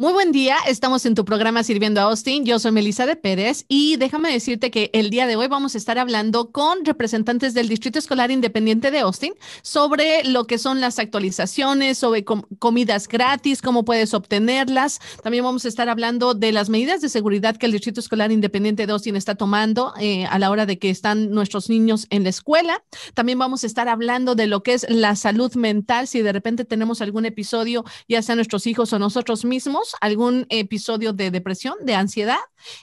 Muy buen día, estamos en tu programa Sirviendo a Austin. Yo soy Melissa de Pérez y déjame decirte que el día de hoy vamos a estar hablando con representantes del Distrito Escolar Independiente de Austin sobre lo que son las actualizaciones, sobre comidas gratis, cómo puedes obtenerlas. También vamos a estar hablando de las medidas de seguridad que el Distrito Escolar Independiente de Austin está tomando eh, a la hora de que están nuestros niños en la escuela. También vamos a estar hablando de lo que es la salud mental, si de repente tenemos algún episodio, ya sea nuestros hijos o nosotros mismos algún episodio de depresión, de ansiedad.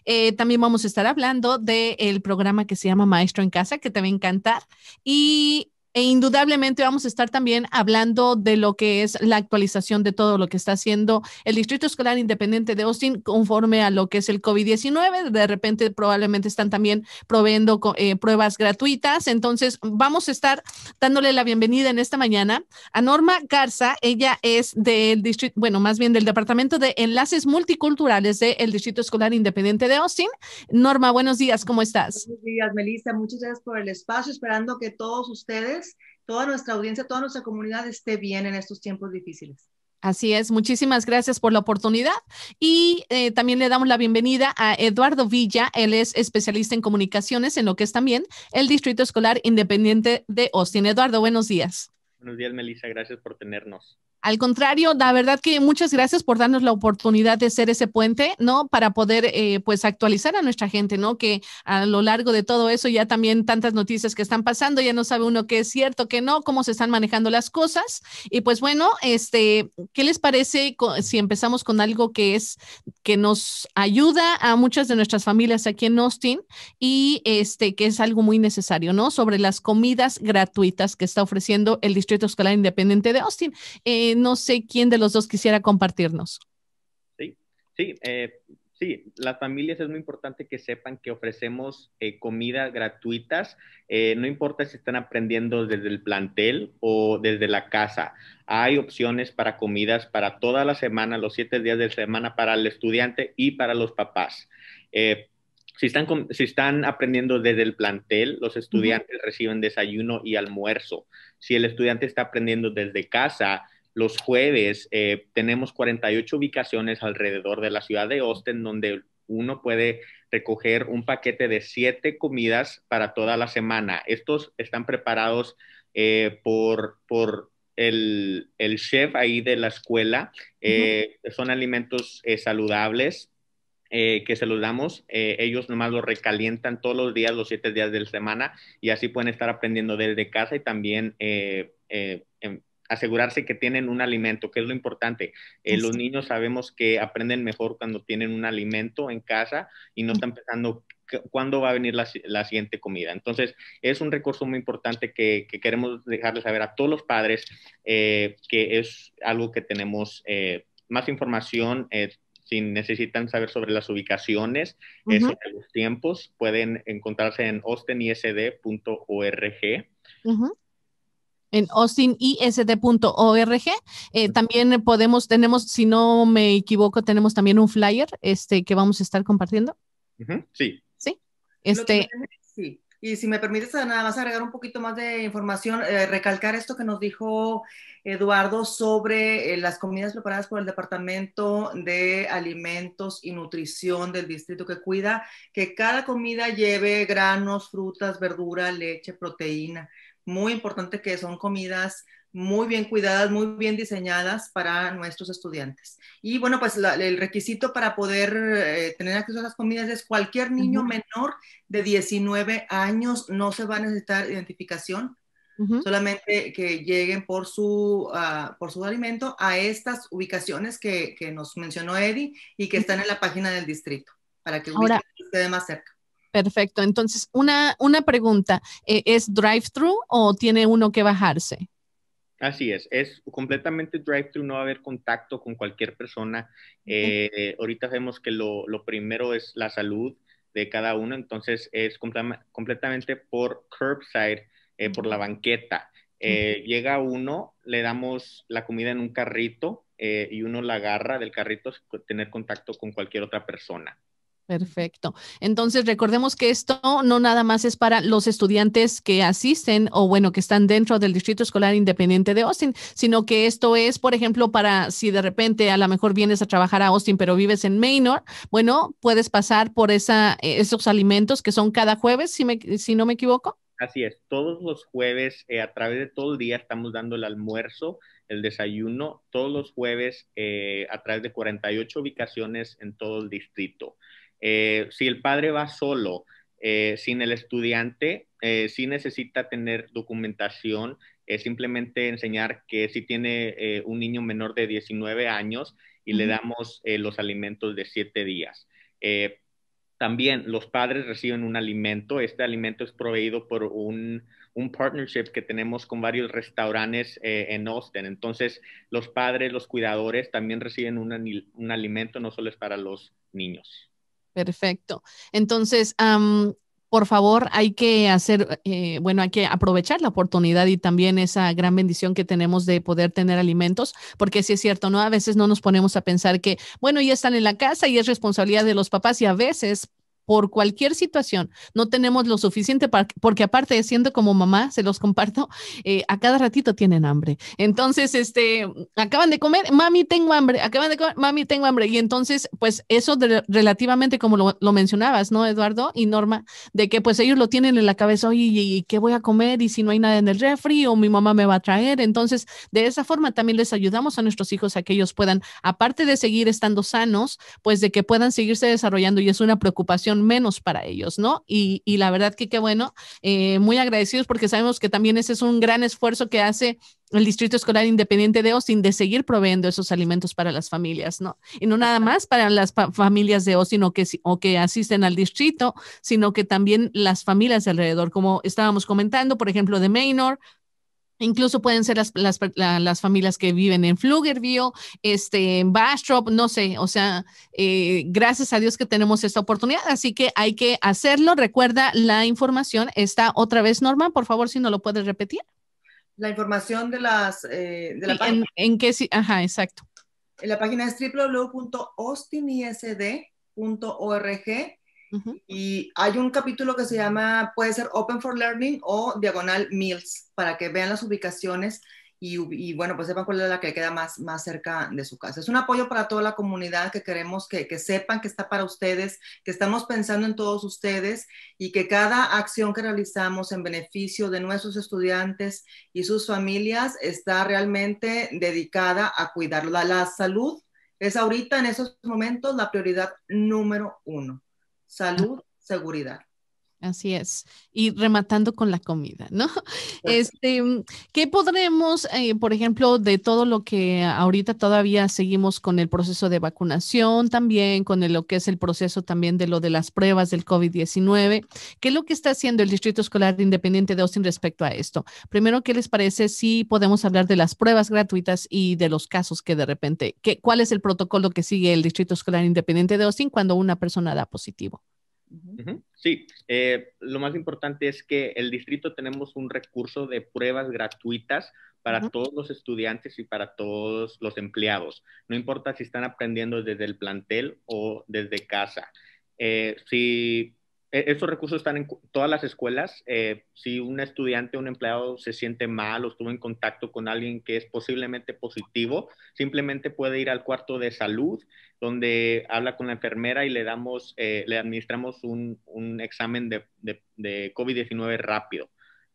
Eh, también vamos a estar hablando del programa que se llama Maestro en Casa, que te va a encantar. Y e indudablemente vamos a estar también hablando de lo que es la actualización de todo lo que está haciendo el Distrito Escolar Independiente de Austin conforme a lo que es el COVID-19. De repente probablemente están también proveyendo eh, pruebas gratuitas. Entonces vamos a estar dándole la bienvenida en esta mañana a Norma Garza. Ella es del distrito, bueno, más bien del Departamento de Enlaces Multiculturales del Distrito Escolar Independiente de Austin. Norma, buenos días, ¿cómo estás? Buenos días, Melissa. Muchas gracias por el espacio. Esperando que todos ustedes pues, toda nuestra audiencia, toda nuestra comunidad esté bien en estos tiempos difíciles. Así es, muchísimas gracias por la oportunidad y eh, también le damos la bienvenida a Eduardo Villa, él es especialista en comunicaciones en lo que es también el Distrito Escolar Independiente de Austin. Eduardo, buenos días. Buenos días, Melissa, gracias por tenernos. Al contrario, la verdad que muchas gracias por darnos la oportunidad de ser ese puente, ¿no? Para poder, eh, pues, actualizar a nuestra gente, ¿no? Que a lo largo de todo eso ya también tantas noticias que están pasando, ya no sabe uno qué es cierto, qué no, cómo se están manejando las cosas. Y pues bueno, este, ¿qué les parece si empezamos con algo que es, que nos ayuda a muchas de nuestras familias aquí en Austin y este, que es algo muy necesario, ¿no? Sobre las comidas gratuitas que está ofreciendo el Distrito Escolar Independiente de Austin. Eh, no sé quién de los dos quisiera compartirnos. Sí, sí, eh, sí, las familias es muy importante que sepan que ofrecemos eh, comidas gratuitas, eh, no importa si están aprendiendo desde el plantel o desde la casa. Hay opciones para comidas para toda la semana, los siete días de semana para el estudiante y para los papás. si están, si están aprendiendo desde el plantel, los estudiantes reciben desayuno y almuerzo. Si el estudiante está aprendiendo desde casa, los jueves eh, tenemos 48 ubicaciones alrededor de la ciudad de Austin donde uno puede recoger un paquete de siete comidas para toda la semana. Estos están preparados eh, por, el, chef ahí de la escuela. Eh, son alimentos saludables que se los damos. ellos nomás los recalientan todos los días, los siete días de la semana, y así pueden estar aprendiendo desde casa y también en, em, asegurarse que tienen un alimento, que es lo importante. Eh, los niños sabemos que aprenden mejor cuando tienen un alimento en casa y no están pensando cuándo va a venir la, siguiente comida. Entonces, es un recurso muy importante que, queremos dejarles saber a todos los padres, eh, que es algo que tenemos eh, más información. si necesitan saber sobre las ubicaciones, los tiempos, pueden encontrarse en ostenisd.org en austinist.org. Eh, también podemos, tenemos, si no me equivoco, tenemos también un flyer este, que vamos a estar compartiendo. Sí. Sí. Este, sí. Y si me permites nada más agregar un poquito más de información, eh, recalcar esto que nos dijo Eduardo sobre eh, las comidas preparadas por el Departamento de Alimentos y Nutrición del Distrito que cuida, que cada comida lleve granos, frutas, verdura, leche, proteína muy importante que son comidas muy bien cuidadas, muy bien diseñadas para nuestros estudiantes. Y bueno, pues el requisito para poder eh, tener acceso a las comidas es cualquier niño menor de 19 años no se va a necesitar identificación, solamente que lleguen por su, ah, por su alimento a estas ubicaciones que, nos mencionó Eddie y que están en la página del distrito, para que Ahora, se más cerca. Perfecto. Entonces, una, pregunta, eh, ¿es drive-thru o tiene uno que bajarse? Así es, es completamente drive-thru, no va a haber contacto con cualquier persona. Eh, ahorita vemos que lo, primero es la salud de cada uno, entonces es completamente por curbside, eh, por la banqueta. Llega uno, le damos la comida en un carrito y uno la agarra del carrito sin tener contacto con cualquier otra persona. Perfecto. Entonces, recordemos que esto no nada más es para los estudiantes que asisten o, bueno, que están dentro del Distrito Escolar Independiente de Austin, sino que esto es, por ejemplo, para si de repente a lo mejor vienes a trabajar a Austin, pero vives en Maynor, bueno, puedes pasar por esa, eh, esos alimentos que son cada jueves, si, si no me equivoco. Así es, todos los jueves, eh, a través de todo el día, estamos dando el almuerzo el desayuno todos los jueves eh, a través de 48 ubicaciones en todo el distrito. Eh, si el padre va solo, eh, sin el estudiante, eh, sí necesita tener documentación, eh, simplemente enseñar que si tiene un niño menor de 19 años y le damos los alimentos de 7 días. también los padres reciben un alimento, este alimento es proveído por un, partnership que tenemos con varios restaurantes en Austin. Entonces, los padres, los cuidadores también reciben un, alimento, no solo es para los niños. Perfecto. Entonces, por favor, hay que hacer, eh, bueno, hay que aprovechar la oportunidad y también esa gran bendición que tenemos de poder tener alimentos, porque sí es cierto, ¿no? A veces no nos ponemos a pensar que, bueno, ya están en la casa y es responsabilidad de los papás y a veces por cualquier situación no tenemos lo suficiente porque aparte de siendo como mamá, se los comparto, eh, a cada ratito tienen hambre. Entonces, este, acaban de comer, mami, tengo hambre, acaban de comer, mami, tengo hambre. Y entonces, pues eso relativamente como lo, lo, mencionabas, ¿no, Eduardo y Norma? De que pues ellos lo tienen en la cabeza, oye, ¿y, qué voy a comer? Y si no hay nada en el refri o mi mamá me va a traer. Entonces, de esa forma también les ayudamos a nuestros hijos a que ellos puedan, aparte de seguir estando sanos, pues de que puedan seguirse desarrollando y es una preocupación menos para ellos, ¿no? Y, la verdad que qué bueno, eh, muy agradecidos porque sabemos que también ese es un gran esfuerzo que hace el Distrito Escolar Independiente de Austin de seguir proveyendo esos alimentos para las familias, ¿no? Y no nada más para las familias de Austin o que, o que asisten al distrito, sino que también las familias de alrededor, como estábamos comentando, por ejemplo, de Maynor, Incluso pueden ser las, familias que viven en Flugerville, este, en Bastrop, no sé, o sea, eh, gracias a Dios que tenemos esta oportunidad, así que hay que hacerlo. Recuerda, la información está otra vez, Norma, por favor, si no lo puedes repetir. La información de las... Eh, de la página. En, qué, sí, ajá, exacto. En la página es y hay un capítulo que se llama, puede ser Open for Learning o Diagonal Meals, para que vean las ubicaciones y, bueno, pues sepan cuál es la que queda más, más cerca de su casa. Es un apoyo para toda la comunidad que queremos que, sepan que está para ustedes, que estamos pensando en todos ustedes y que cada acción que realizamos en beneficio de nuestros estudiantes y sus familias está realmente dedicada a cuidar La, la salud es ahorita en esos momentos la prioridad número uno salud, seguridad. Así es. Y rematando con la comida, ¿no? Este, ¿qué podremos, eh, por ejemplo, de todo lo que ahorita todavía seguimos con el proceso de vacunación, también con lo que es el proceso también de lo de las pruebas del COVID-19? ¿Qué es lo que está haciendo el Distrito Escolar Independiente de Austin respecto a esto? Primero, ¿qué les parece si podemos hablar de las pruebas gratuitas y de los casos que de repente, cuál es el protocolo que sigue el Distrito Escolar Independiente de Austin cuando una persona da positivo? Sí, eh, lo más importante es que el distrito tenemos un recurso de pruebas gratuitas para todos los estudiantes y para todos los empleados. No importa si están aprendiendo desde el plantel o desde casa. Eh, si e-, esos recursos están en todas las escuelas. Eh, si un estudiante, un empleado se siente mal o estuvo en contacto con alguien que es posiblemente positivo, simplemente puede ir al cuarto de salud, donde habla con la enfermera y le damos, eh, le administramos un, examen de, COVID-19 rápido.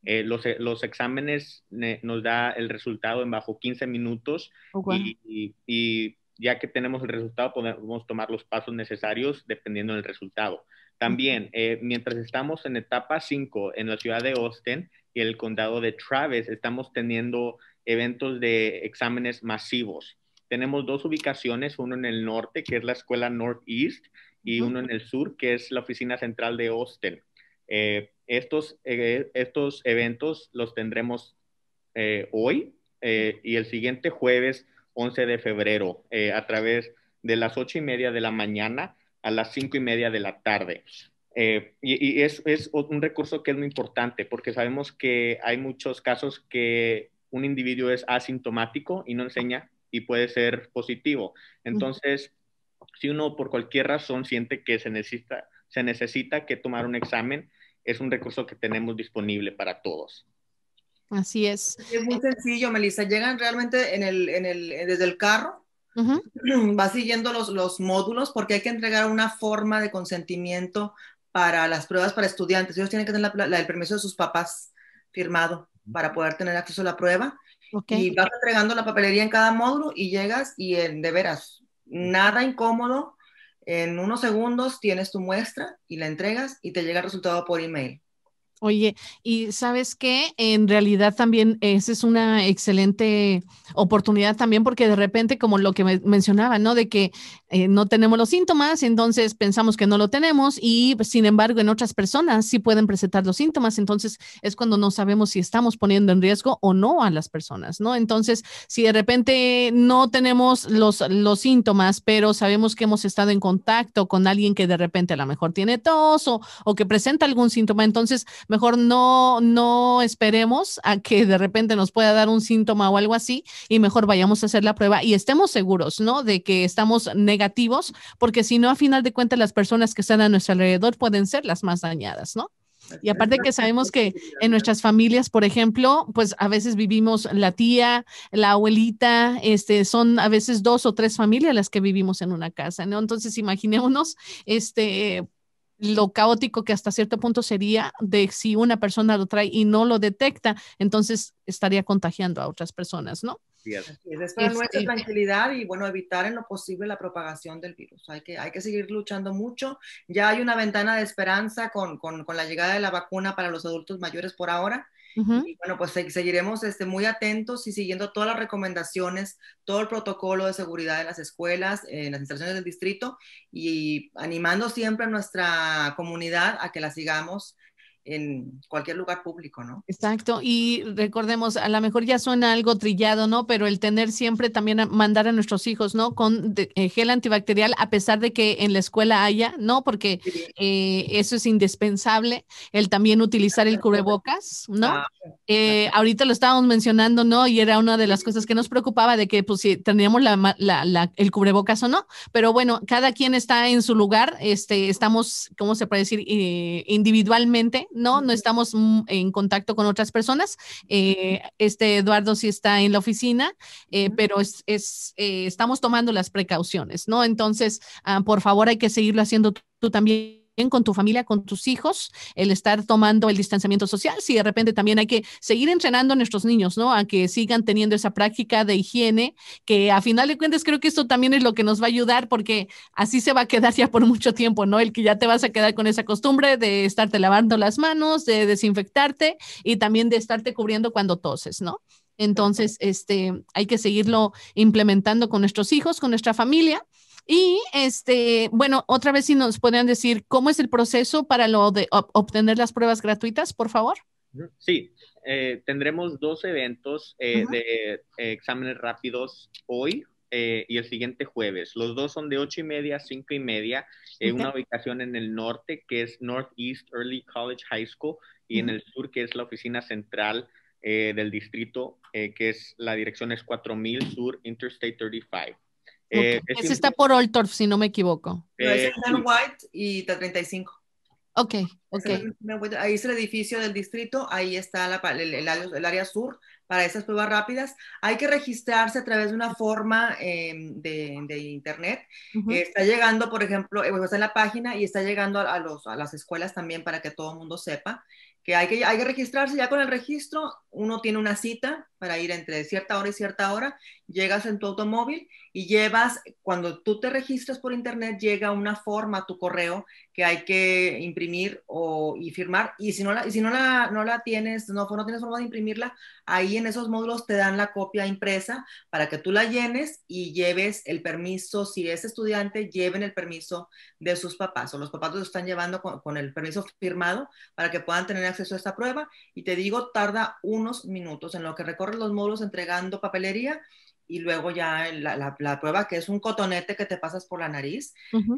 Eh, los, e-, los, exámenes nos da el resultado en bajo 15 minutos oh, y ya que tenemos el resultado podemos tomar los pasos necesarios dependiendo del resultado. También, eh, mientras estamos en etapa 5 en la ciudad de Austin y el condado de Travis, estamos teniendo eventos de exámenes masivos. Tenemos dos ubicaciones, uno en el norte, que es la escuela Northeast, y uno en el sur, que es la oficina central de Austin. Eh, estos, eh, estos eventos los tendremos hoy y el siguiente jueves 11 de febrero a través de las ocho y media de la mañana a las cinco y media de la tarde. Eh, y, es, un recurso que es muy importante porque sabemos que hay muchos casos que un individuo es asintomático y no enseña y puede ser positivo. Entonces, si uno por cualquier razón siente que se necesita, se necesita que tomar un examen, es un recurso que tenemos disponible para todos. Así es. Es muy sencillo, Melissa. Llegan realmente en desde el carro Va siguiendo los, los módulos porque hay que entregar una forma de consentimiento para las pruebas para estudiantes. Ellos tienen que tener el permiso de sus papás firmado para poder tener acceso a la prueba. Y vas entregando la papelería en cada módulo y llegas y eh, de veras, nada incómodo. En unos segundos tienes tu muestra y la entregas y te llega el resultado por email. Oye, y sabes que en realidad también esa es una excelente oportunidad también porque de repente, como lo que me mencionaba, ¿no? De que eh, no tenemos los síntomas, entonces pensamos que no lo tenemos y pues, sin embargo en otras personas sí pueden presentar los síntomas, entonces es cuando no sabemos si estamos poniendo en riesgo o no a las personas, ¿no? Entonces, si de repente no tenemos los, los síntomas, pero sabemos que hemos estado en contacto con alguien que de repente a lo mejor tiene tos o, o que presenta algún síntoma, entonces mejor no, no esperemos a que de repente nos pueda dar un síntoma o algo así y mejor vayamos a hacer la prueba y estemos seguros, ¿no? De que estamos negativos, porque si no, a final de cuentas, las personas que están a nuestro alrededor pueden ser las más dañadas, ¿no? Y aparte que sabemos que en nuestras familias, por ejemplo, pues a veces vivimos la tía, la abuelita, este, son a veces dos o tres familias las que vivimos en una casa, ¿no? Entonces, imaginémonos, este, lo caótico que hasta cierto punto sería de si una persona lo trae y no lo detecta, entonces estaría contagiando a otras personas, ¿no? Es para nuestra este, tranquilidad y bueno, evitar en lo posible la propagación del virus. Hay que, hay que seguir luchando mucho. Ya hay una ventana de esperanza con la llegada de la vacuna para los adultos mayores por ahora y bueno, pues seguiremos este, muy atentos y siguiendo todas las recomendaciones, todo el protocolo de seguridad de las escuelas, eh, en las instalaciones del distrito y animando siempre a nuestra comunidad a que la sigamos en cualquier lugar público, ¿no? Exacto, y recordemos, a lo mejor ya suena algo trillado, ¿no? Pero el tener siempre también a mandar a nuestros hijos, ¿no? Con eh, gel antibacterial, a pesar de que en la escuela haya, ¿no? Porque eh, eso es indispensable, el también utilizar el cubrebocas, ¿no? Ah, eh, ahorita lo estábamos mencionando, ¿no? Y era una de las cosas que nos preocupaba de que, pues, si teníamos el cubrebocas o no, pero bueno, cada quien está en su lugar, este, estamos, ¿cómo se puede decir? Eh, individualmente ¿no? No estamos en contacto con otras personas. Eh, este Eduardo sí está en la oficina, eh, pero es, es eh, estamos tomando las precauciones, ¿no? Entonces, ah, por favor, hay que seguirlo haciendo tú también con tu familia, con tus hijos, el estar tomando el distanciamiento social, si de repente también hay que seguir entrenando a nuestros niños, ¿no? A que sigan teniendo esa práctica de higiene, que a final de cuentas creo que esto también es lo que nos va a ayudar porque así se va a quedar ya por mucho tiempo, ¿no? El que ya te vas a quedar con esa costumbre de estarte lavando las manos, de desinfectarte y también de estarte cubriendo cuando toses, ¿no? Entonces, este, hay que seguirlo implementando con nuestros hijos, con nuestra familia y este, bueno, otra vez si nos podrían decir cómo es el proceso para lo de obtener las pruebas gratuitas, por favor. Sí, eh, tendremos dos eventos eh, de eh, exámenes rápidos hoy y el siguiente jueves. Los dos son de ocho y media cinco y media, en una ubicación en el norte que es Northeast Early College High School y en el sur que es la oficina central del distrito, que es la dirección es 4000 Sur Interstate 35. Eh, Ese está por Oltorf, si no me equivoco. Eh, es en White y 35. Ok, ok. Ahí es el edificio del distrito, ahí está el, área sur para esas pruebas rápidas. Hay que registrarse a través de una forma em, de, internet. está llegando, por ejemplo, eh, está en la página y está llegando a, los, a las escuelas también para que todo el mundo sepa que hay, que hay que registrarse. Ya con el registro uno tiene una cita para ir entre cierta hora y cierta hora, llegas en tu automóvil y llevas, cuando tú te registras por internet, llega una forma a tu correo que hay que imprimir o, y firmar. Y si, no la, y si no, la, no la tienes, no, no tienes forma de imprimirla, ahí en esos módulos te dan la copia impresa para que tú la llenes y lleves el permiso, si es estudiante, lleven el permiso de sus papás o los papás los están llevando con, con el permiso firmado para que puedan tener acceso a esta prueba. Y te digo, tarda unos minutos en lo que recorre los módulos entregando papelería y luego ya la, prueba, que es un cotonete que te pasas por la nariz,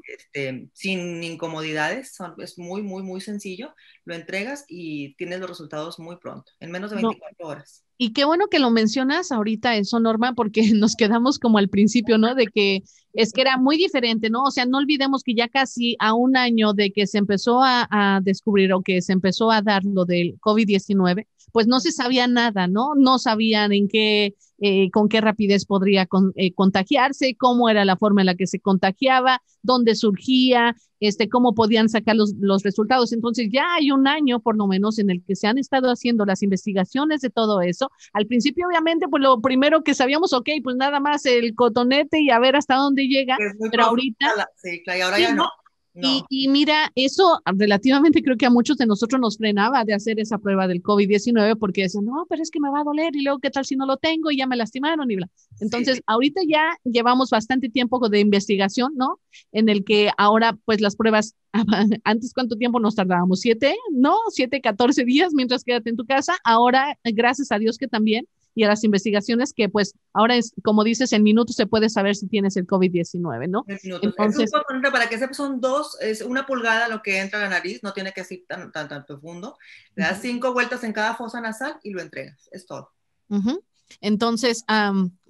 este, sin incomodidades, es muy, muy, muy sencillo, lo entregas y tienes los resultados muy pronto, en menos de 24 horas. Y qué bueno que lo mencionas ahorita eso, Norma, porque nos quedamos como al principio, ¿no? De que es que era muy diferente, ¿no? O sea, no olvidemos que ya casi a un año de que se empezó a, descubrir o que se empezó a dar lo del COVID-19, pues no se sabía nada, ¿no? No sabían en qué, eh, con qué rapidez podría eh, contagiarse, cómo era la forma en la que se contagiaba, dónde surgía, este, cómo podían sacar los, los resultados. Entonces ya hay un año por lo menos en el que se han estado haciendo las investigaciones de todo eso. Al principio, obviamente, pues lo primero que sabíamos, ok, pues nada más el cotonete y a ver hasta dónde llega, pero ahorita... Sí, claro, y ahora ya no y, mira, eso relativamente creo que a muchos de nosotros nos frenaba de hacer esa prueba del COVID-19 porque decían, no, pero es que me va a doler y luego qué tal si no lo tengo y ya me lastimaron y bla. Entonces, ahorita ya llevamos bastante tiempo de investigación, ¿no? En el que ahora pues las pruebas, antes cuánto tiempo nos tardábamos, siete, ¿no? Siete, catorce días mientras quédate en tu casa. Ahora, gracias a Dios que también y a las investigaciones que pues ahora es, como dices, en minutos se puede saber si tienes el COVID-19, ¿no? Entonces, para que sepas, son dos, es una pulgada lo que entra a la nariz, no tiene que ser tan, tan, profundo. Le das cinco vueltas en cada fosa nasal y lo entregas, es todo. Entonces,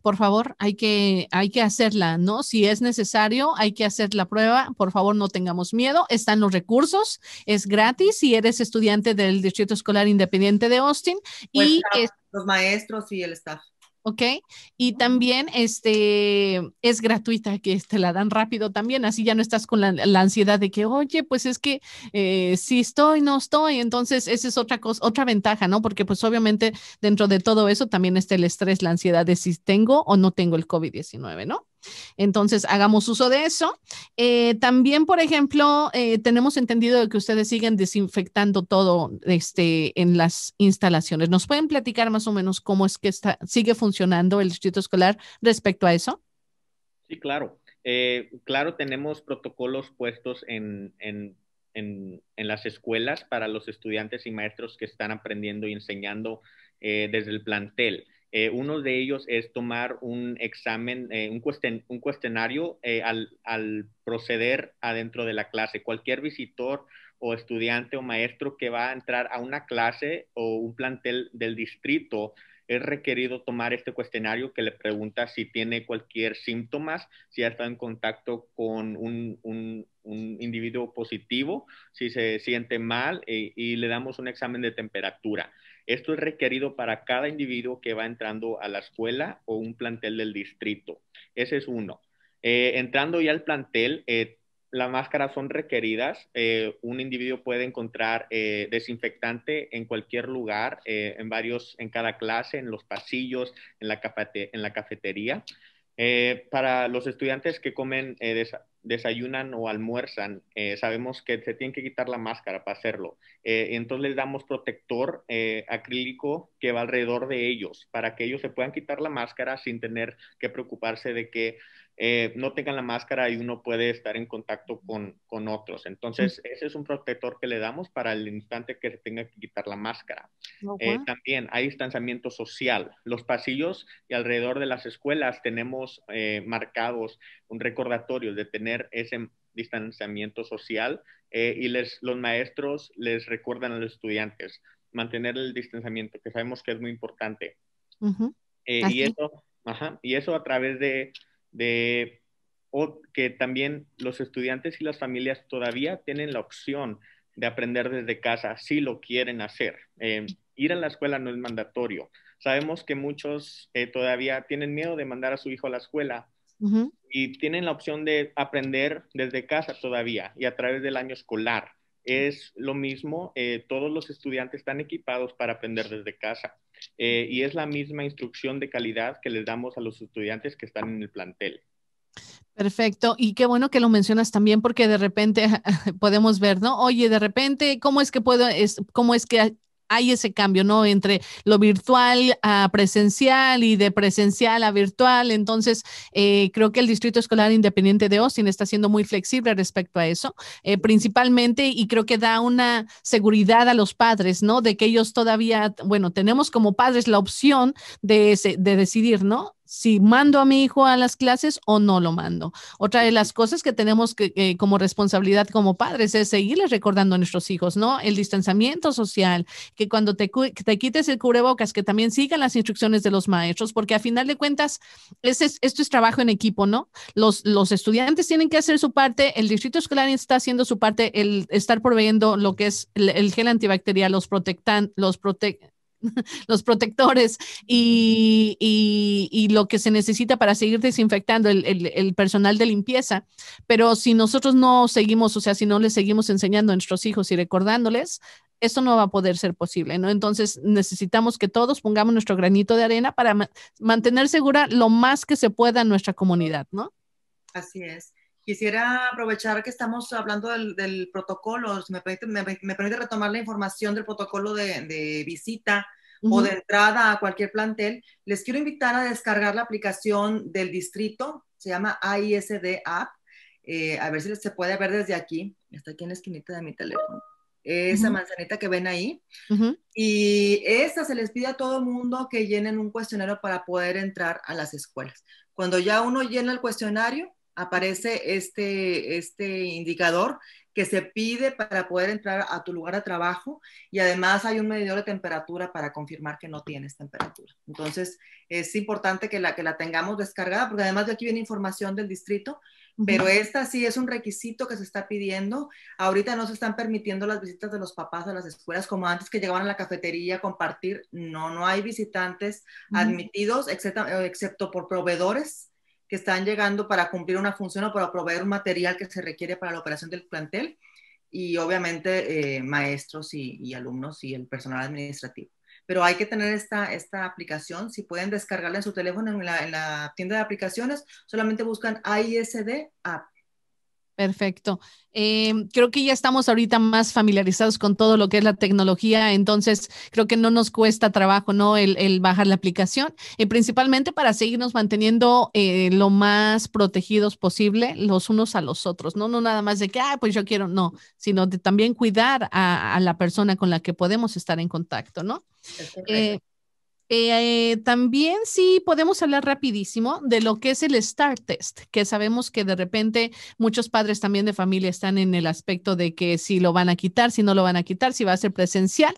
por favor, hay que, hay que hacerla, ¿no? Si es necesario, hay que hacer la prueba, por favor, no tengamos miedo, están los recursos, es gratis si eres estudiante del Distrito Escolar Independiente de Austin. y los maestros y el staff. ¿ok? Y también este, es gratuita, que te la dan rápido también, así ya no estás con la, ansiedad de que, oye, pues es que eh, si estoy, no estoy, entonces esa es otra cosa, otra ventaja, ¿no? Porque pues obviamente dentro de todo eso también está el estrés, la ansiedad de si tengo o no tengo el COVID-19, ¿no? Entonces, hagamos uso de eso. Eh, también, por ejemplo, eh, tenemos entendido que ustedes siguen desinfectando todo este, en las instalaciones. ¿Nos pueden platicar más o menos cómo es que está, sigue funcionando el distrito escolar respecto a eso? Sí, claro. Eh, claro, tenemos protocolos puestos en, las escuelas para los estudiantes y maestros que están aprendiendo y enseñando desde el plantel. Eh, uno de ellos es tomar un examen, eh, un, cuestionario eh, al, proceder adentro de la clase. Cualquier visitor o estudiante o maestro que va a entrar a una clase o un plantel del distrito es requerido tomar este cuestionario que le pregunta si tiene cualquier síntomas, si ha estado en contacto con un individuo positivo, si se siente mal y le damos un examen de temperatura. Esto es requerido para cada individuo que va entrando a la escuela o un plantel del distrito. Ese es uno. Eh, entrando ya al plantel, eh, las máscaras son requeridas. Eh, un individuo puede encontrar desinfectante en cualquier lugar, en varios, en cada clase, en los pasillos, en la cafetería. Eh, para los estudiantes que comen, eh, desayunan o almuerzan, eh, sabemos que se tienen que quitar la máscara para hacerlo. entonces les damos protector acrílico que va alrededor de ellos para que ellos se puedan quitar la máscara sin tener que preocuparse de que eh, no tengan la máscara y uno puede estar en contacto con, otros. Mm. Entonces, ese es un protector que le damos para el instante que tenga que quitar la máscara. Eh, también hay distanciamiento social. Los pasillos y alrededor de las escuelas tenemos eh, marcados un recordatorio de tener ese distanciamiento social y les, los maestros les recuerdan a los estudiantes mantener el distanciamiento, que sabemos que es muy importante. y, eso, y eso a través de de que también los estudiantes y las familias todavía tienen la opción de aprender desde casa si lo quieren hacer. Eh, ir a la escuela no es mandatorio. Sabemos que muchos eh, todavía tienen miedo de mandar a su hijo a la escuela y tienen la opción de aprender desde casa todavía y a través del año escolar es lo mismo, eh, todos los estudiantes están equipados para aprender desde casa eh, y es la misma instrucción de calidad que les damos a los estudiantes que están en el plantel. Perfecto, y qué bueno que lo mencionas también porque de repente podemos ver, ¿no? Oye, de repente, ¿cómo es que puedo, es, cómo es que hay ese cambio, ¿no? Entre lo virtual a presencial y de presencial a virtual. Entonces, eh, creo que el Distrito Escolar Independiente de Austin está siendo muy flexible respecto a eso, eh, principalmente, y creo que da una seguridad a los padres, ¿no? De que ellos todavía, bueno, tenemos como padres la opción de, de decidir, ¿no? si mando a mi hijo a las clases o no lo mando. Otra de las cosas que tenemos que, eh, como responsabilidad como padres es seguirles recordando a nuestros hijos, ¿no? El distanciamiento social, que cuando te, quites el cubrebocas, que también sigan las instrucciones de los maestros, porque a final de cuentas, ese esto es trabajo en equipo, ¿no? Los, los estudiantes tienen que hacer su parte, el distrito escolar está haciendo su parte, el estar proveyendo lo que es el, gel antibacterial, los protectan, los prote los protectores y, y, lo que se necesita para seguir desinfectando el, el, personal de limpieza. Pero si nosotros no seguimos, o sea, si no les seguimos enseñando a nuestros hijos y recordándoles, eso no va a poder ser posible, ¿no? Entonces necesitamos que todos pongamos nuestro granito de arena para mantener segura lo más que se pueda nuestra comunidad, ¿no? Así es. Quisiera aprovechar que estamos hablando del, protocolo, si me permite, retomar la información del protocolo de, visita o de entrada a cualquier plantel. Les quiero invitar a descargar la aplicación del distrito, se llama AISD App. Eh, a ver si se puede ver desde aquí, está aquí en la esquinita de mi teléfono esa manzanita que ven ahí. Y esta se les pide a todo mundo que llenen un cuestionario para poder entrar a las escuelas. Cuando ya uno llena el cuestionario, aparece este, este indicador que se pide para poder entrar a tu lugar de trabajo y además hay un medidor de temperatura para confirmar que no tienes temperatura. Entonces, es importante que la, que la tengamos descargada porque además de aquí viene información del distrito, pero esta sí es un requisito que se está pidiendo. Ahorita no se están permitiendo las visitas de los papás a las escuelas como antes que llegaban a la cafetería a compartir. No, no hay visitantes admitidos, excepto por proveedores que están llegando para cumplir una función o para proveer un material que se requiere para la operación del plantel y obviamente eh, maestros y, alumnos y el personal administrativo. Pero hay que tener esta, esta aplicación, si pueden descargarla en su teléfono en la, en la tienda de aplicaciones, solamente buscan ISD App Perfecto. Em, creo que ya estamos ahorita más familiarizados con todo lo que es la tecnología, entonces creo que no nos cuesta trabajo, ¿no? El, bajar la aplicación, y eh, principalmente para seguirnos manteniendo eh, lo más protegidos posible los unos a los otros, ¿no? No nada más de que, ah, pues yo quiero, no, sino de también cuidar a, la persona con la que podemos estar en contacto, ¿no? Eh, eh, también sí podemos hablar rapidísimo de lo que es el STAR test, que sabemos que de repente muchos padres también de familia están en el aspecto de que si lo van a quitar, si no lo van a quitar, si va a ser presencial.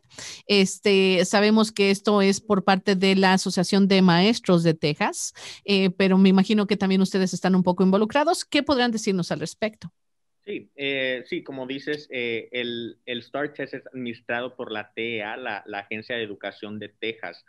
Este, sabemos que esto es por parte de la Asociación de Maestros de Texas, eh, pero me imagino que también ustedes están un poco involucrados. ¿Qué podrán decirnos al respecto? Sí, eh, sí, como dices, el, el STAR Test es administrado por la TEA, la, Agencia de Educación de Texas.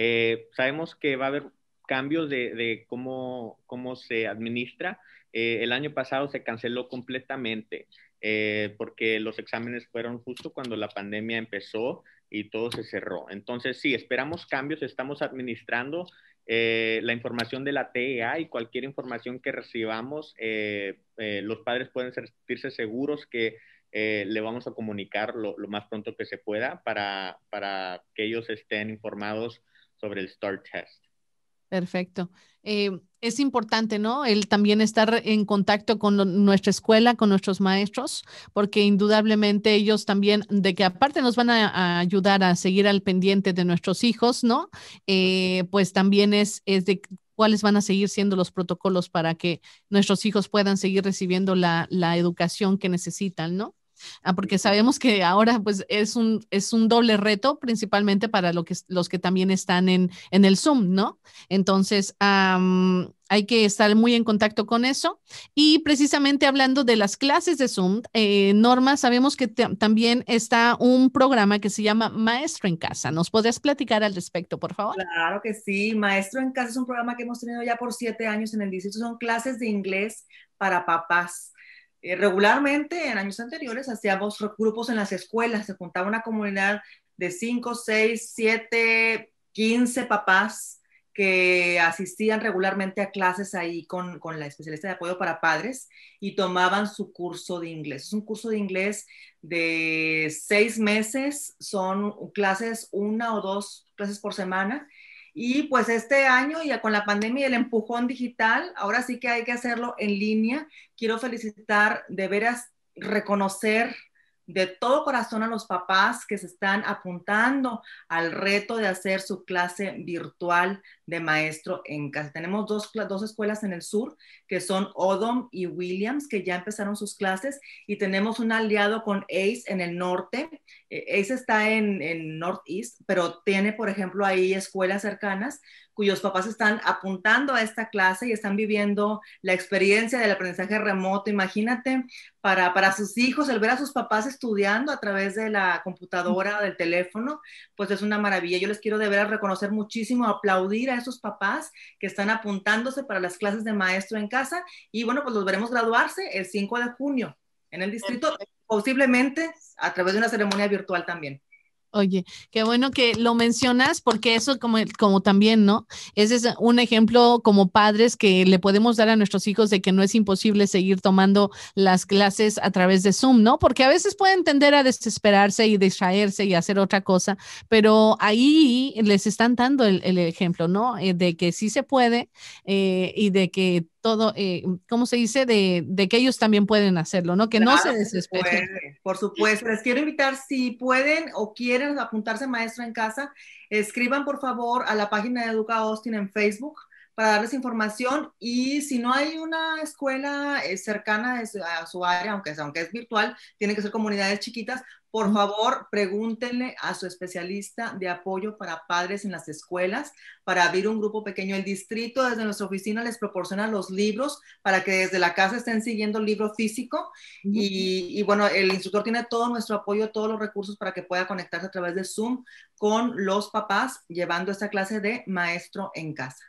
Eh, sabemos que va a haber cambios de, cómo, cómo se administra. Eh, el año pasado se canceló completamente eh, porque los exámenes fueron justo cuando la pandemia empezó y todo se cerró. Entonces, sí, esperamos cambios, estamos administrando la información de la TEA y cualquier información que recibamos, los padres pueden sentirse seguros que le vamos a comunicar lo, lo, más pronto que se pueda para, para que ellos estén informados sobre el Start test. Perfecto. Eh, es importante, ¿no? El también estar en contacto con nuestra escuela, con nuestros maestros, porque indudablemente ellos también, de que aparte nos van a, ayudar a seguir al pendiente de nuestros hijos, ¿no? Eh, pues también es, es de cuáles van a seguir siendo los protocolos para que nuestros hijos puedan seguir recibiendo la educación que necesitan, ¿no? Ah, porque sabemos que ahora pues es un, es un doble reto principalmente para lo que, los que también están en, en el Zoom, ¿no? Entonces, hay que estar muy en contacto con eso. Y precisamente hablando de las clases de Zoom, eh, Norma, sabemos que también está un programa que se llama Maestro en Casa. ¿Nos podrías platicar al respecto, por favor? Claro que sí. Maestro en Casa es un programa que hemos tenido ya por siete años en el distrito. Son clases de inglés para papás. Eh, regularmente, en años anteriores, hacíamos grupos en las escuelas, se juntaba una comunidad de 5, 6, 7, 15 papás que asistían regularmente a clases ahí con, con, la especialista de apoyo para padres y tomaban su curso de inglés. Es un curso de inglés de seis meses, son clases, una o dos clases por semana, y pues este año, ya con la pandemia y el empujón digital, ahora sí que hay que hacerlo en línea. Quiero felicitar, de veras, reconocer de todo corazón a los papás que se están apuntando al reto de hacer su clase virtual de maestro en casa. Tenemos dos, dos escuelas en el sur, que son Odom y Williams, que ya empezaron sus clases, y tenemos un aliado con ACE en el norte. Eh, ACE está en, en Northeast, pero tiene, por ejemplo, ahí escuelas cercanas cuyos papás están apuntando a esta clase y están viviendo la experiencia del aprendizaje remoto. Imagínate, para, sus hijos, el ver a sus papás estudiando a través de la computadora, del teléfono, pues es una maravilla. Yo les quiero de veras reconocer muchísimo, aplaudir a sus papás que están apuntándose para las clases de maestro en casa y bueno, pues los veremos graduarse el 5 de junio en el distrito, posiblemente a través de una ceremonia virtual también. Oye, qué bueno que lo mencionas porque eso como, como también, ¿no? Ese es un ejemplo como padres que le podemos dar a nuestros hijos de que no es imposible seguir tomando las clases a través de Zoom, ¿no? Porque a veces pueden tender a desesperarse y distraerse y hacer otra cosa, pero ahí les están dando el, ejemplo, ¿no? Eh, de que sí se puede eh, y de que todo, eh, ¿cómo se dice? De, de, que ellos también pueden hacerlo, ¿no? Que no se desesperen. Por supuesto, les quiero invitar, si pueden o quieren apuntarse maestro en casa, escriban por favor a la página de Educa Austin en Facebook para darles información y si no hay una escuela eh, cercana a su área, aunque, aunque es virtual, tiene que ser comunidades chiquitas, por favor pregúntenle a su especialista de apoyo para padres en las escuelas para abrir un grupo pequeño. El distrito desde nuestra oficina les proporciona los libros para que desde la casa estén siguiendo el libro físico y bueno, el instructor tiene todo nuestro apoyo, todos los recursos para que pueda conectarse a través de Zoom con los papás llevando esta clase de maestro en casa.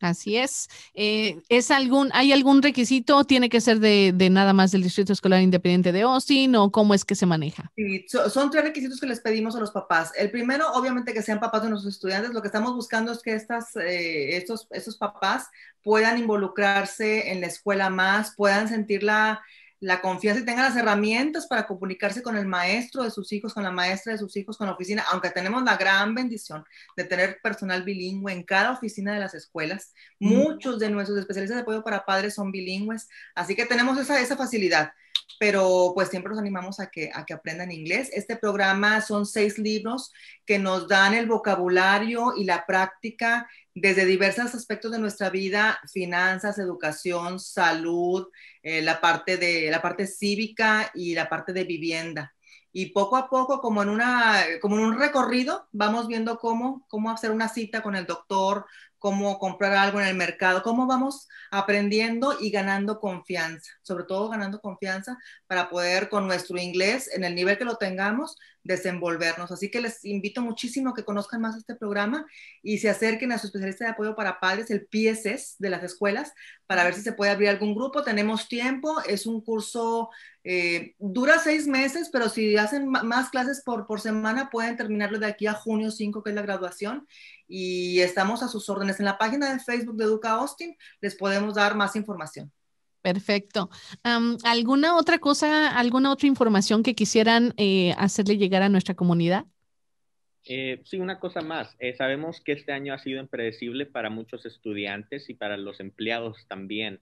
Así es. Eh, ¿es algún, ¿Hay algún requisito? ¿Tiene que ser de, nada más del Distrito Escolar Independiente de Austin o cómo es que se maneja? Sí, son tres requisitos que les pedimos a los papás. El primero, obviamente, que sean papás de nuestros estudiantes. Lo que estamos buscando es que estas, eh, estos, estos papás puedan involucrarse en la escuela más, puedan sentirla. la la confianza y tenga las herramientas para comunicarse con el maestro de sus hijos, con la maestra de sus hijos, con la oficina, aunque tenemos la gran bendición de tener personal bilingüe en cada oficina de las escuelas. Mm. Muchos de nuestros especialistas de apoyo para padres son bilingües, así que tenemos esa, esa facilidad, pero pues siempre los animamos a que, a que aprendan inglés. Este programa son seis libros que nos dan el vocabulario y la práctica desde diversos aspectos de nuestra vida, finanzas, educación, salud, eh, la, parte de, la parte cívica y la parte de vivienda. Y poco a poco, como en, una, como un recorrido, vamos viendo cómo, cómo hacer una cita con el doctor, cómo comprar algo en el mercado, cómo vamos aprendiendo y ganando confianza, sobre todo ganando confianza para poder con nuestro inglés, en el nivel que lo tengamos, desenvolvernos. Así que les invito muchísimo a que conozcan más este programa y se acerquen a su especialista de apoyo para padres, el PSS de las escuelas, para ver si se puede abrir algún grupo. Tenemos tiempo, es un curso, eh, dura seis meses, pero si hacen más clases por, por semana, pueden terminarlo de aquí a junio 5, que es la graduación, y estamos a sus órdenes. En la página de Facebook de Educa Austin les podemos dar más información. Perfecto. ¿Alguna otra cosa, alguna otra información que quisieran eh, hacerle llegar a nuestra comunidad? Eh, sí, una cosa más. Eh, sabemos que este año ha sido impredecible para muchos estudiantes y para los empleados también.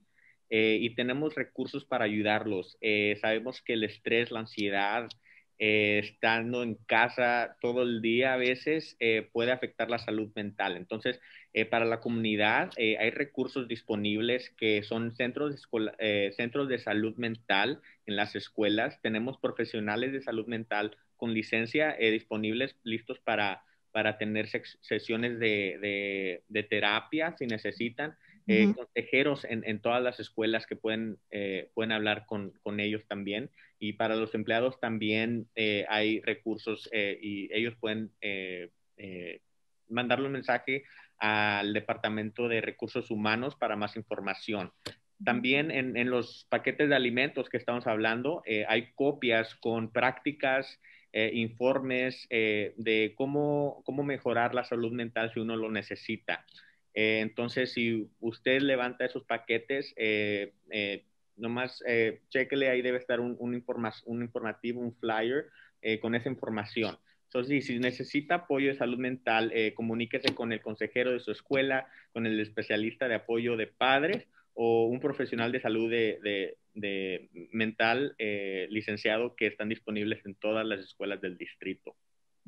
y tenemos recursos para ayudarlos. sabemos que el estrés, la ansiedad, eh, estando en casa todo el día a veces eh, puede afectar la salud mental. Entonces, eh, para la comunidad hay recursos disponibles que son centros de, centros de salud mental en las escuelas. Tenemos profesionales de salud mental con licencia disponibles, listos para, para tener sesiones de terapia si necesitan eh, consejeros en, todas las escuelas que pueden, eh, pueden hablar con, ellos también. Y para los empleados también eh, hay recursos eh, y ellos pueden mandarle un mensaje al Departamento de Recursos Humanos para más información. También en, los paquetes de alimentos que estamos hablando, hay copias con prácticas, informes de cómo mejorar la salud mental si uno lo necesita. Eh, entonces, si usted levanta esos paquetes, eh, eh, nomás chequele, ahí debe estar un, un, un informativo, un flyer con esa información. Entonces, si necesita apoyo de salud mental, comuníquese con el consejero de su escuela, con el especialista de apoyo de padres o un profesional de salud de mental licenciado que están disponibles en todas las escuelas del distrito.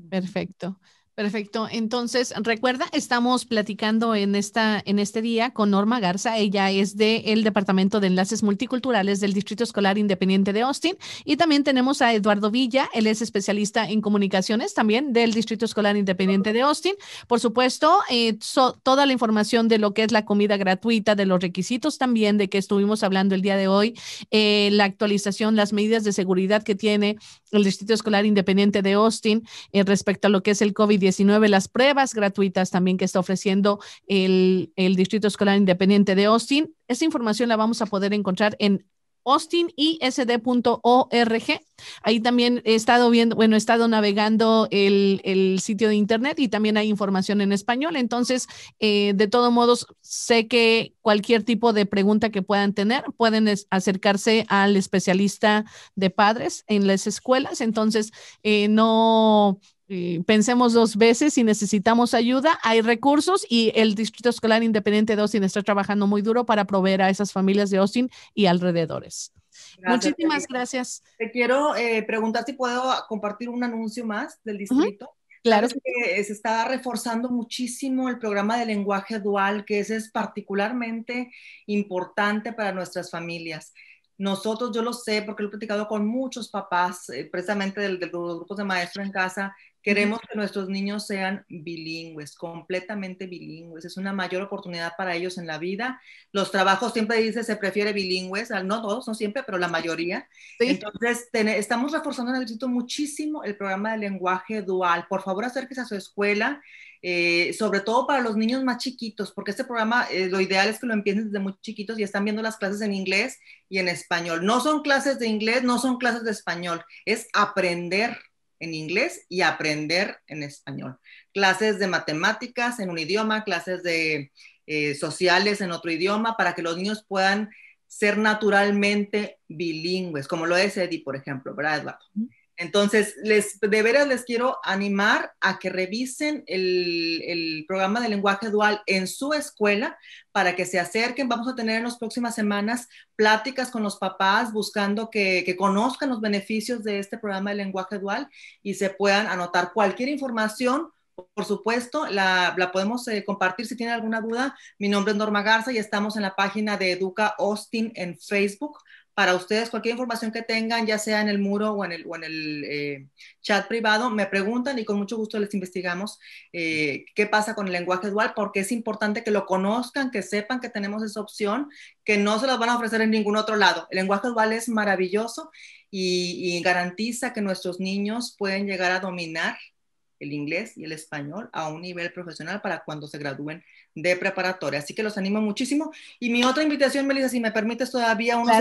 Perfecto. Perfecto. Entonces, recuerda, estamos platicando en, esta, en este día con Norma Garza. Ella es del el Departamento de Enlaces Multiculturales del Distrito Escolar Independiente de Austin. Y también tenemos a Eduardo Villa. Él es especialista en comunicaciones también del Distrito Escolar Independiente de Austin. Por supuesto, eh, toda la información de lo que es la comida gratuita, de los requisitos también de que estuvimos hablando el día de hoy, eh, la actualización, las medidas de seguridad que tiene el Distrito Escolar Independiente de Austin eh, respecto a lo que es el covid las pruebas gratuitas también que está ofreciendo el, Distrito Escolar Independiente de Austin. Esa información la vamos a poder encontrar en austinisd.org. Ahí también he estado viendo, bueno, he estado navegando el, sitio de internet y también hay información en español. Entonces, eh, de todos modos, sé que cualquier tipo de pregunta que puedan tener, pueden acercarse al especialista de padres en las escuelas. Entonces, eh, no, pensemos dos veces si necesitamos ayuda. Hay recursos y el Distrito Escolar Independiente de Austin está trabajando muy duro para proveer a esas familias de Austin y alrededores. Muchísimas gracias. Te quiero eh, preguntar si puedo compartir un anuncio más del distrito. Claro. Que se está reforzando muchísimo el programa de lenguaje dual, que ese es particularmente importante para nuestras familias. Nosotros, yo lo sé porque lo he platicado con muchos papás, eh, precisamente de los grupos de maestros en casa, Queremos que nuestros niños sean bilingües, completamente bilingües. Es una mayor oportunidad para ellos en la vida. Los trabajos siempre dice se prefiere bilingües, no todos, no siempre, pero la mayoría. Entonces, estamos reforzando en el distrito muchísimo el programa de lenguaje dual. Por favor, acérquese a su escuela. Eh, sobre todo para los niños más chiquitos, porque este programa eh, lo ideal es que lo empiecen desde muy chiquitos y están viendo las clases en inglés y en español. No son clases de inglés, no son clases de español, es aprender en inglés y aprender en español. Clases de matemáticas en un idioma, clases de eh, sociales en otro idioma, para que los niños puedan ser naturalmente bilingües, como lo es Eddie, por ejemplo, ¿verdad, Eduardo? Entonces, les, de veras les quiero animar a que revisen el, programa de lenguaje dual en su escuela para que se acerquen. Vamos a tener en las próximas semanas pláticas con los papás buscando que, conozcan los beneficios de este programa de lenguaje dual y se puedan anotar cualquier información por supuesto, la, podemos eh, compartir si tienen alguna duda. Mi nombre es Norma Garza y estamos en la página de Educa Austin en Facebook para ustedes, cualquier información que tengan, ya sea en el muro o en el, eh, chat privado, me preguntan y con mucho gusto les investigamos eh, qué pasa con el lenguaje dual, porque es importante que lo conozcan, que sepan que tenemos esa opción, que no se las van a ofrecer en ningún otro lado. El lenguaje dual es maravilloso y, y garantiza que nuestros niños pueden llegar a dominar el inglés y el español a un nivel profesional para cuando se gradúen de preparatoria. Así que los animo muchísimo. Y mi otra invitación, Melissa, si me permites todavía unos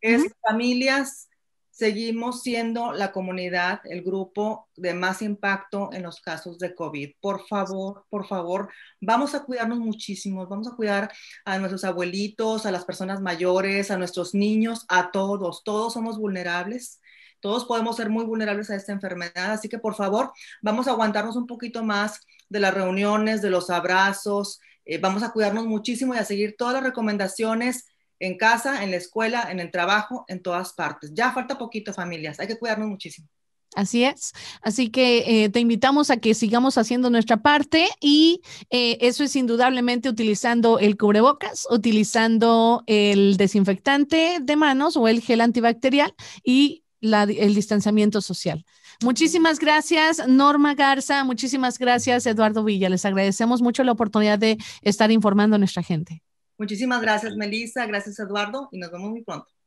es familias, seguimos siendo la comunidad, el grupo de más impacto en los casos de COVID. Por favor, por favor, vamos a cuidarnos muchísimo, vamos a cuidar a nuestros abuelitos, a las personas mayores, a nuestros niños, a todos, todos somos vulnerables todos podemos ser muy vulnerables a esta enfermedad, así que por favor, vamos a aguantarnos un poquito más de las reuniones, de los abrazos, eh, vamos a cuidarnos muchísimo y a seguir todas las recomendaciones en casa, en la escuela, en el trabajo, en todas partes. Ya falta poquito, familias, hay que cuidarnos muchísimo. Así es. Así que eh, te invitamos a que sigamos haciendo nuestra parte y eh, eso es indudablemente utilizando el cubrebocas, utilizando el desinfectante de manos o el gel antibacterial y el distanciamiento social. Muchísimas gracias, Norma Garza. Muchísimas gracias, Eduardo Villa. Les agradecemos mucho la oportunidad de estar informando a nuestra gente. Muchísimas gracias, Melissa. Gracias, Eduardo. Y nos vemos muy pronto.